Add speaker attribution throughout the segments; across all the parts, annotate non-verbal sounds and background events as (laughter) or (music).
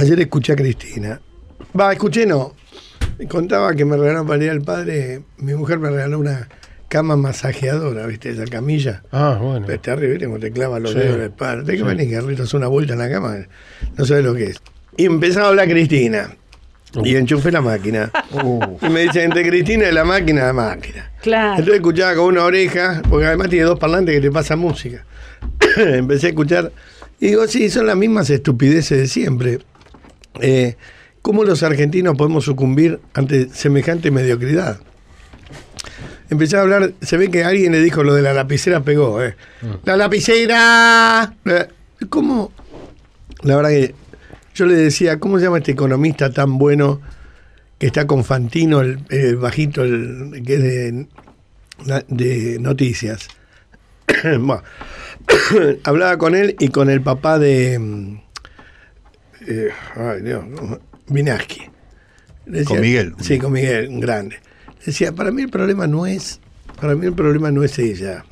Speaker 1: Ayer escuché a Cristina. Va, escuché no. Contaba que me regaló para ir al padre. Mi mujer me regaló una cama masajeadora, ¿viste? Esa camilla. Ah, bueno. Pero arriba, Como te clava los dedos en padre. que venir, hace una vuelta en la cama. Eh. No sabes lo que es. Y empezaba a hablar Cristina. Uh. Y enchufé la máquina. Uh. Y me dice, entre Cristina y la máquina, de máquina. Claro. Entonces escuchaba con una oreja, porque además tiene dos parlantes que te pasa música. (coughs) Empecé a escuchar. Y digo, sí, son las mismas estupideces de siempre. Eh, ¿Cómo los argentinos podemos sucumbir ante semejante mediocridad? Empecé a hablar, se ve que alguien le dijo lo de la lapicera pegó, ¿eh? Ah. ¡La lapicera! Eh, ¿Cómo? La verdad que yo le decía, ¿cómo se llama este economista tan bueno que está con Fantino, el, bajito, que es de, noticias? (coughs) (coughs) hablaba con él y con el papá de mm, eh, ay Dios, Vinasky. con Miguel. Sí, con Miguel, grande. Decía, para mí el problema no es, para mí el problema no es ella.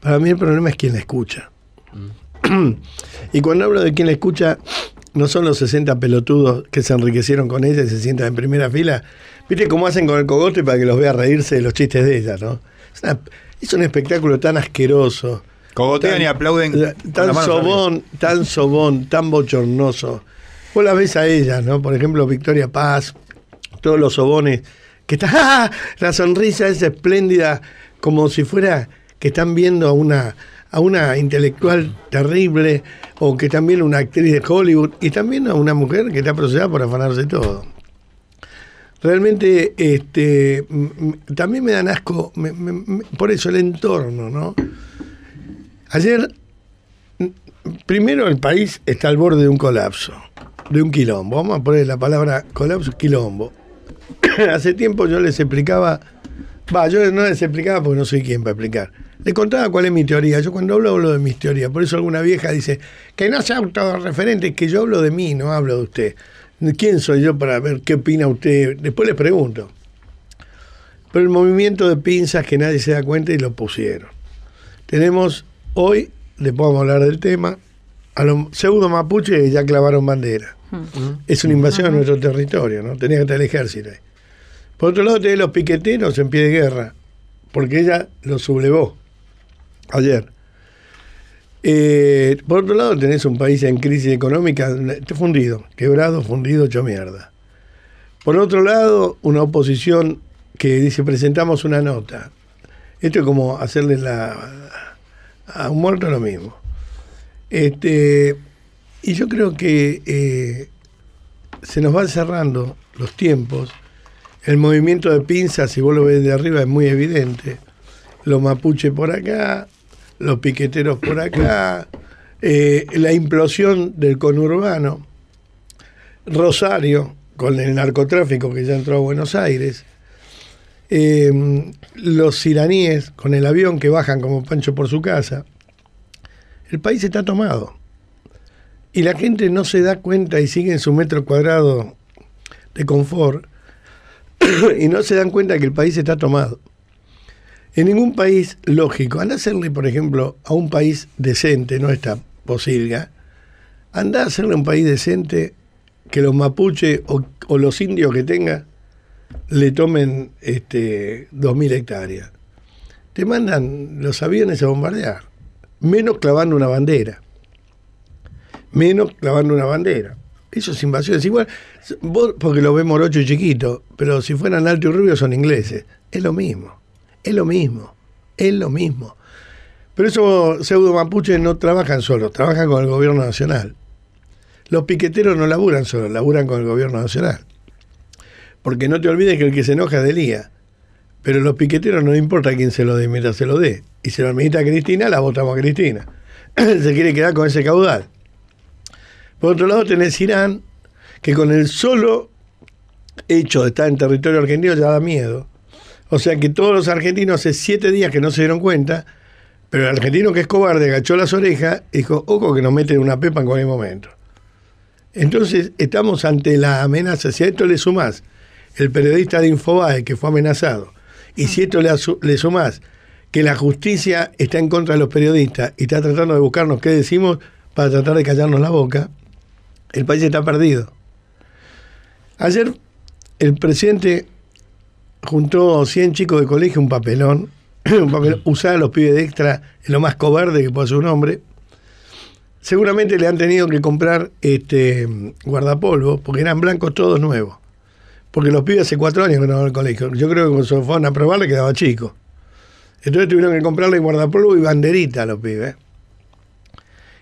Speaker 1: Para mí el problema es quien la escucha. Mm. (clears throat) y cuando hablo de quien la escucha, no son los 60 pelotudos que se enriquecieron con ella y se sientan en primera fila. Viste cómo hacen con el cogote para que los vea reírse de los chistes de ella, ¿no? es un espectáculo tan asqueroso Cogotean y aplauden. Tan sobón, tan sobón, tan bochornoso. Vos la ves a ellas, ¿no? Por ejemplo, Victoria Paz, todos los sobones, que está (laughs) ¡ah! la sonrisa es espléndida, como si fuera que están viendo a una, a una intelectual terrible, o que también una actriz de Hollywood, y también a una mujer que está procesada por afanarse todo. Realmente, este, también me dan asco, por eso el entorno, ¿no? Ayer, primero el país está al borde de un colapso, de un quilombo. Vamos a poner la palabra colapso, quilombo. (coughs) Hace tiempo yo les explicaba, va, yo no les explicaba porque no soy quien para explicar. Les contaba cuál es mi teoría. Yo cuando hablo hablo de mis teorías. Por eso alguna vieja dice, que no sea autorreferente, que yo hablo de mí, no hablo de usted. ¿Quién soy yo para ver qué opina usted? Después les pregunto. Pero el movimiento de pinzas que nadie se da cuenta y lo pusieron. Tenemos Hoy, le podemos hablar del tema, a los segundo mapuche ya clavaron bandera. Mm. Es una invasión a nuestro territorio, ¿no? Tenía que estar el ejército ahí. Por otro lado, tenés los piqueteros en pie de guerra, porque ella los sublevó ayer. Eh, por otro lado, tenés un país en crisis económica, eh, fundido, quebrado, fundido, hecho mierda. Por otro lado, una oposición que dice, presentamos una nota. Esto es como hacerle la, a un muerto lo mismo. Este, y yo creo que eh, se nos van cerrando los tiempos. El movimiento de pinzas, si vos lo ves de arriba, es muy evidente. Los mapuches por acá, los piqueteros por acá, (coughs) eh, la implosión del conurbano, Rosario, con el narcotráfico que ya entró a Buenos Aires, eh, los iraníes, con el avión que bajan como Pancho por su casa, el país está tomado. Y la gente no se da cuenta y sigue en su metro cuadrado de confort (coughs) y no se dan cuenta que el país está tomado. En ningún país lógico, anda a hacerle, por ejemplo, a un país decente, no esta posilga, anda a hacerle a un país decente que los mapuches o, o los indios que tenga le tomen este, 2.000 hectáreas. Te mandan los aviones a bombardear, menos clavando una bandera. Menos clavando una bandera. Eso es invasión. igual, vos, porque lo ves morocho y chiquito, pero si fueran alto y rubio son ingleses. Es lo mismo. Es lo mismo. Es lo mismo. Pero esos pseudo mapuches no trabajan solos, trabajan con el gobierno nacional. Los piqueteros no laburan solos, laburan con el gobierno nacional. Porque no te olvides que el que se enoja es de Pero los piqueteros no importa quién se lo dé, mientras se lo dé. Y si lo a Cristina, la votamos a Cristina. (clears throat) se quiere quedar con ese caudal. Por otro lado, tenés Irán, que con el solo hecho de estar en territorio argentino ya da miedo. O sea que todos los argentinos hace siete días que no se dieron cuenta, pero el argentino que es cobarde agachó las orejas y dijo, ojo que nos meten una pepa en cualquier momento. Entonces estamos ante la amenaza. Si a esto le sumás el periodista de Infobae que fue amenazado, y si esto le, sumás que la justicia está en contra de los periodistas y está tratando de buscarnos qué decimos para tratar de callarnos la boca, el país está perdido. Ayer el presidente juntó 100 chicos de colegio un papelón, (clears throat) un papelón a los pibes de extra lo más cobarde que puede ser un hombre. Seguramente le han tenido que comprar este guardapolvo porque eran blancos todos nuevos porque los pibes hace cuatro años que no van al colegio. Yo creo que cuando se fueron a probar le quedaba chico. Entonces tuvieron que comprarle guardapolvo y banderita a los pibes.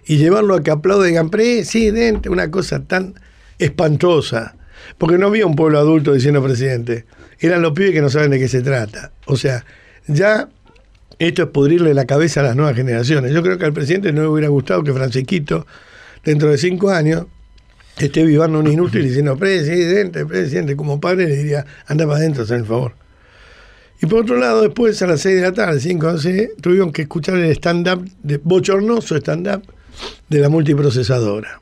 Speaker 1: Y llevarlo a que aplauden digan, presidente, una cosa tan espantosa. Porque no había un pueblo adulto diciendo presidente. Eran los pibes que no saben de qué se trata. O sea, ya esto es pudrirle la cabeza a las nuevas generaciones. Yo creo que al presidente no le hubiera gustado que Francisquito, dentro de cinco años, esté vivando un inútil (laughs) diciendo presidente, presidente, como padre le diría, anda para adentro, hazme el favor. Y por otro lado, después a las 6 de la tarde, 5 o 11, tuvieron que escuchar el stand-up, bochornoso stand-up, de la multiprocesadora.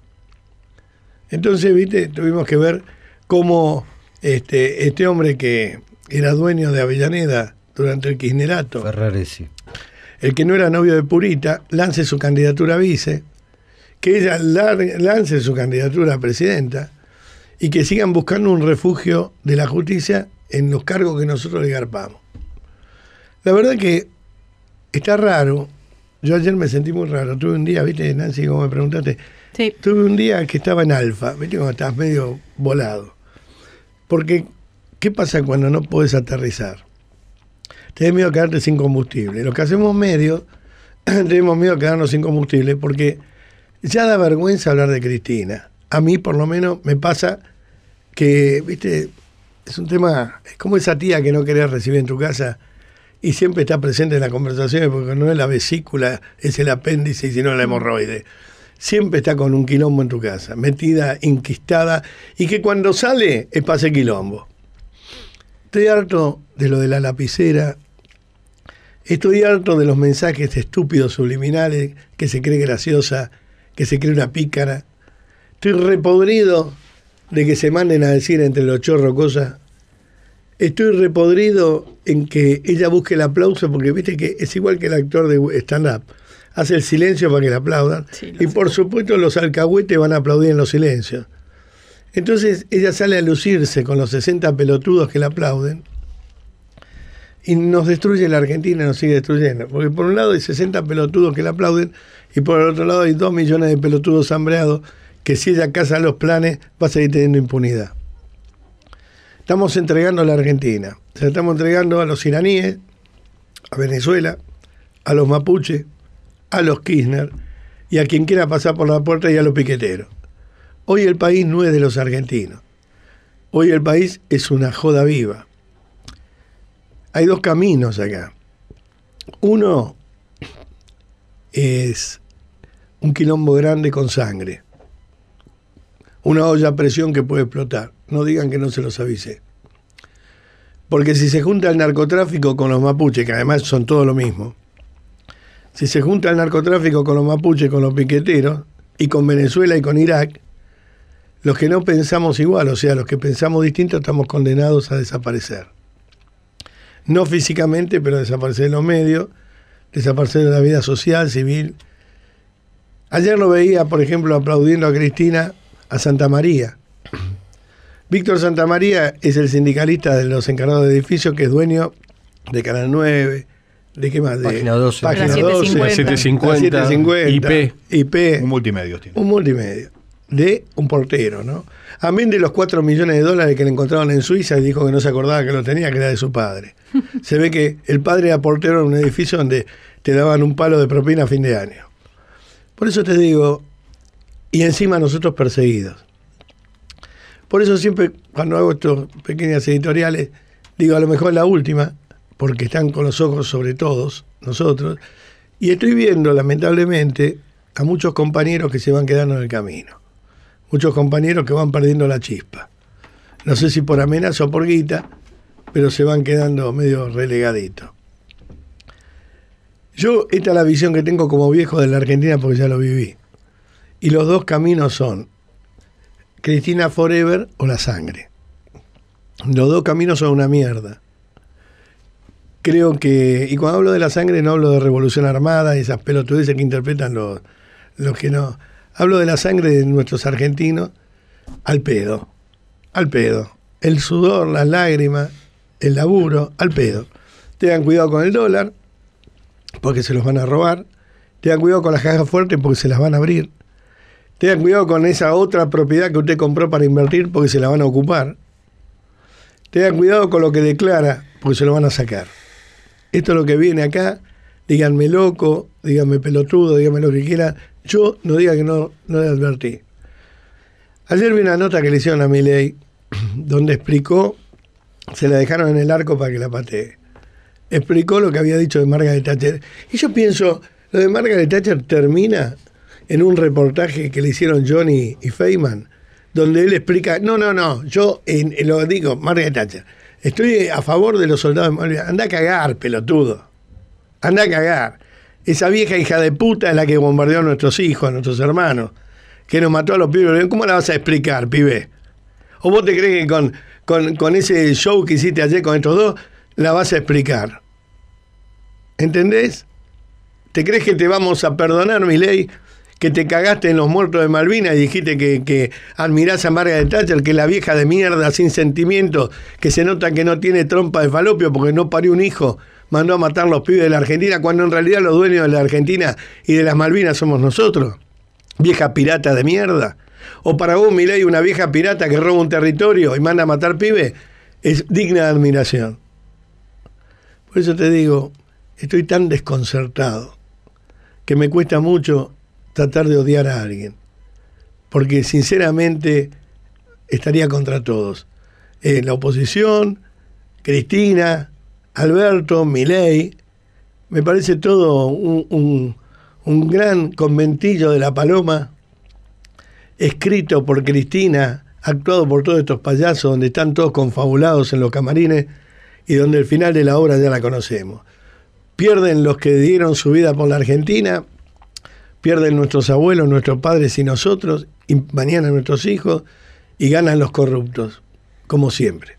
Speaker 1: Entonces, viste, tuvimos que ver cómo este, este hombre que era dueño de Avellaneda durante el kirchnerato, Ferraresi. el que no era novio de Purita, lance su candidatura a vice, que ella lance su candidatura a presidenta y que sigan buscando un refugio de la justicia en los cargos que nosotros le garpamos. La verdad que está raro. Yo ayer me sentí muy raro. Tuve un día, viste, Nancy, como me preguntaste. Tuve un día que estaba en alfa, viste, cuando estabas medio volado. Porque, ¿qué pasa cuando no puedes aterrizar? Tenés miedo a quedarte sin combustible. Los que hacemos medio, (clears throat) tenemos miedo a quedarnos sin combustible porque ya da vergüenza hablar de Cristina. A mí, por lo menos, me pasa que, viste, es un tema, es como esa tía que no querés recibir en tu casa y siempre está presente en las conversaciones porque no es la vesícula, es el apéndice y si no la hemorroide. Siempre está con un quilombo en tu casa, metida, inquistada, y que cuando sale es pase quilombo. Estoy harto de lo de la lapicera, estoy harto de los mensajes estúpidos subliminales que se cree graciosa que se cree una pícara. Estoy repodrido de que se manden a decir entre los chorros cosas. Estoy repodrido en que ella busque el aplauso, porque viste que es igual que el actor de stand-up. Hace el silencio para que la aplaudan. y por supuesto los alcahuetes van a aplaudir en los silencios. Entonces ella sale a lucirse con los 60 pelotudos que la aplauden y nos destruye la Argentina, nos sigue destruyendo. Porque por un lado hay 60 pelotudos que la aplauden y por el otro lado hay 2 millones de pelotudos hambreados que si ella caza los planes va a seguir teniendo impunidad. Estamos entregando a la Argentina, o sea, estamos entregando a los iraníes, a Venezuela, a los mapuches, a los kirchner y a quien quiera pasar por la puerta y a los piqueteros. Hoy el país no es de los argentinos. Hoy el país es una joda viva hay dos caminos acá. Uno es un quilombo grande con sangre. Una olla a presión que puede explotar. No digan que no se los avise. Porque si se junta el narcotráfico con los mapuches, que además son todo lo mismo, si se junta el narcotráfico con los mapuches, con los piqueteros, y con Venezuela y con Irak, los que no pensamos igual, o sea, los que pensamos distinto, estamos condenados a desaparecer no físicamente, pero desaparecer de los medios, desaparecer de la vida social, civil. Ayer lo veía, por ejemplo, aplaudiendo a Cristina a Santa María. (clears throat) Víctor Santa María es el sindicalista de los encargados de edificios que es dueño de Canal 9, de qué más? De, página 12, página 750, IP, un multimedio. Un multimedio de un portero, ¿no? me de los 4 millones de dólares que le encontraban en Suiza y dijo que no se acordaba que lo tenía, que era de su padre. (laughs) Se ve que el padre era portero en un edificio donde te daban un palo de propina a fin de año. Por eso te digo, y encima nosotros perseguidos. Por eso siempre cuando hago estos pequeñas editoriales, digo a lo mejor la última, porque están con los ojos sobre todos nosotros, y estoy viendo lamentablemente a muchos compañeros que se van quedando en el camino muchos compañeros que van perdiendo la chispa. No sé si por amenaza o por guita, pero se van quedando medio relegaditos. Yo, esta es la visión que tengo como viejo de la Argentina porque ya lo viví. Y los dos caminos son Cristina Forever o la sangre. Los dos caminos son una mierda. Creo que, y cuando hablo de la sangre no hablo de revolución armada y esas pelotudeces que interpretan los, los que no. Hablo de la sangre de nuestros argentinos al pedo, al pedo. El sudor, las lágrimas, el laburo, al pedo. Tengan cuidado con el dólar, porque se los van a robar. Tengan cuidado con las cajas fuertes, porque se las van a abrir. Tengan cuidado con esa otra propiedad que usted compró para invertir, porque se la van a ocupar. Tengan cuidado con lo que declara, porque se lo van a sacar. Esto es lo que viene acá. Díganme loco, díganme pelotudo, díganme lo que quiera. Yo no diga que no, no le advertí. Ayer vi una nota que le hicieron a Miley (clears throat) donde explicó, se la dejaron en el arco para que la patee. Explicó lo que había dicho de Margaret Thatcher. Y yo pienso, lo de Margaret Thatcher termina en un reportaje que le hicieron Johnny y Feynman, donde él explica, no, no, no, yo lo digo, Margaret Thatcher, estoy a favor de los soldados de Margaret. Anda a cagar, pelotudo. Anda a cagar. Esa vieja hija de puta es la que bombardeó a nuestros hijos, a nuestros hermanos, que nos mató a los pibes. ¿Cómo la vas a explicar, pibe? ¿O vos te crees que con, con, ese show que hiciste ayer con estos dos, la vas a explicar? ¿Entendés? ¿Te crees que te vamos a perdonar, mi ley? Que te cagaste en los muertos de Malvinas y dijiste que, que admirás a Margaret Thatcher, que es la vieja de mierda sin sentimiento, que se nota que no tiene trompa de falopio porque no parió un hijo, mandó a matar los pibes de la Argentina, cuando en realidad los dueños de la Argentina y de las Malvinas somos nosotros. Vieja pirata de mierda. O para vos, Milei, una vieja pirata que roba un territorio y manda a matar pibes, es digna de admiración. Por eso te digo, estoy tan desconcertado que me cuesta mucho tratar de odiar a alguien. Porque sinceramente estaría contra todos. Eh, la oposición, Cristina, Alberto, Milei, me parece todo un, un, gran conventillo de la paloma, escrito por Cristina, actuado por todos estos payasos, donde están todos confabulados en los camarines y donde el final de la obra ya la conocemos. Pierden los que dieron su vida por la Argentina, pierden nuestros abuelos, nuestros padres y nosotros, y mañana nuestros hijos, y ganan los corruptos, como siempre.